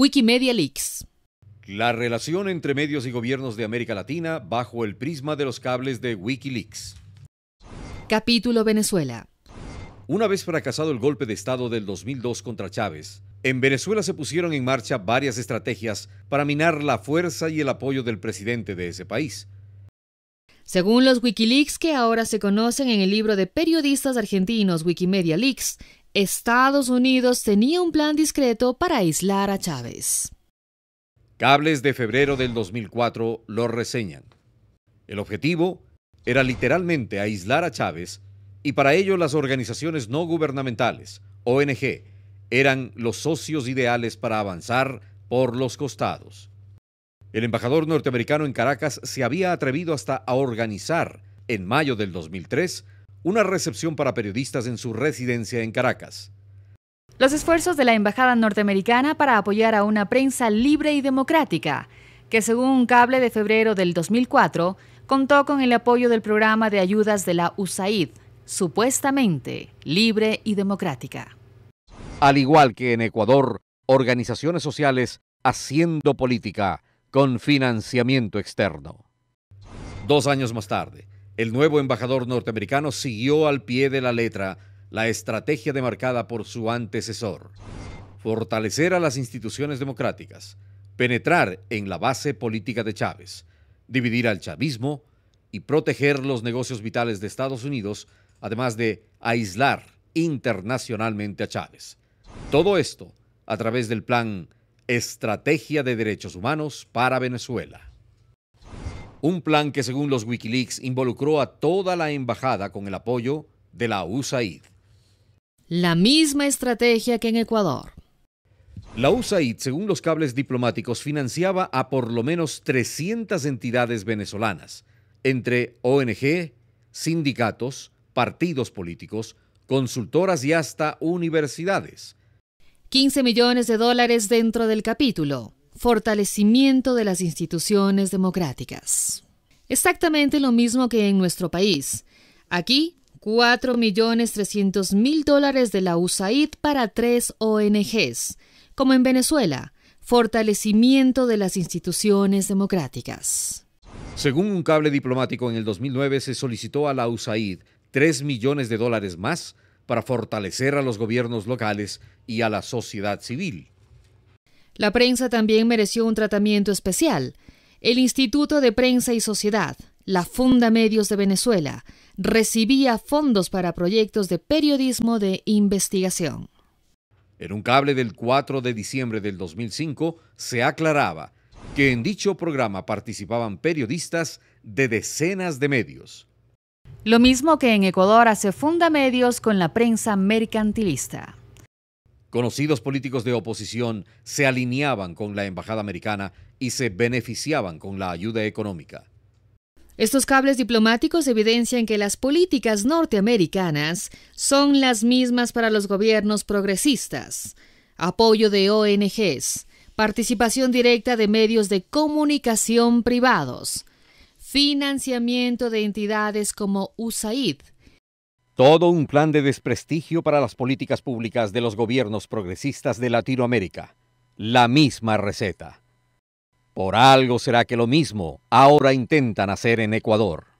Wikimedia Leaks. La relación entre medios y gobiernos de América Latina bajo el prisma de los cables de Wikileaks. Capítulo Venezuela. Una vez fracasado el golpe de Estado del 2002 contra Chávez, en Venezuela se pusieron en marcha varias estrategias para minar la fuerza y el apoyo del presidente de ese país. Según los Wikileaks que ahora se conocen en el libro de periodistas argentinos Wikimedia Leaks, Estados Unidos tenía un plan discreto para aislar a Chávez. Cables de febrero del 2004 lo reseñan. El objetivo era literalmente aislar a Chávez y para ello las organizaciones no gubernamentales, ONG, eran los socios ideales para avanzar por los costados. El embajador norteamericano en Caracas se había atrevido hasta a organizar, en mayo del 2003, una recepción para periodistas en su residencia en Caracas. Los esfuerzos de la Embajada norteamericana para apoyar a una prensa libre y democrática, que según un cable de febrero del 2004, contó con el apoyo del programa de ayudas de la USAID, supuestamente libre y democrática. Al igual que en Ecuador, organizaciones sociales haciendo política con financiamiento externo. Dos años más tarde, el nuevo embajador norteamericano siguió al pie de la letra la estrategia demarcada por su antecesor. Fortalecer a las instituciones democráticas, penetrar en la base política de Chávez, dividir al chavismo y proteger los negocios vitales de Estados Unidos, además de aislar internacionalmente a Chávez. Todo esto a través del plan Estrategia de Derechos Humanos para Venezuela. Un plan que según los Wikileaks involucró a toda la embajada con el apoyo de la USAID. La misma estrategia que en Ecuador. La USAID, según los cables diplomáticos, financiaba a por lo menos 300 entidades venezolanas, entre ONG, sindicatos, partidos políticos, consultoras y hasta universidades. 15 millones de dólares dentro del capítulo fortalecimiento de las instituciones democráticas. Exactamente lo mismo que en nuestro país. Aquí, 4.300.000 dólares de la USAID para tres ONGs, como en Venezuela, fortalecimiento de las instituciones democráticas. Según un cable diplomático, en el 2009 se solicitó a la USAID 3 millones de dólares más para fortalecer a los gobiernos locales y a la sociedad civil. La prensa también mereció un tratamiento especial. El Instituto de Prensa y Sociedad, la Funda Medios de Venezuela, recibía fondos para proyectos de periodismo de investigación. En un cable del 4 de diciembre del 2005 se aclaraba que en dicho programa participaban periodistas de decenas de medios. Lo mismo que en Ecuador hace Funda Medios con la prensa mercantilista. Conocidos políticos de oposición se alineaban con la embajada americana y se beneficiaban con la ayuda económica. Estos cables diplomáticos evidencian que las políticas norteamericanas son las mismas para los gobiernos progresistas. Apoyo de ONGs, participación directa de medios de comunicación privados, financiamiento de entidades como USAID, todo un plan de desprestigio para las políticas públicas de los gobiernos progresistas de Latinoamérica. La misma receta. Por algo será que lo mismo ahora intentan hacer en Ecuador.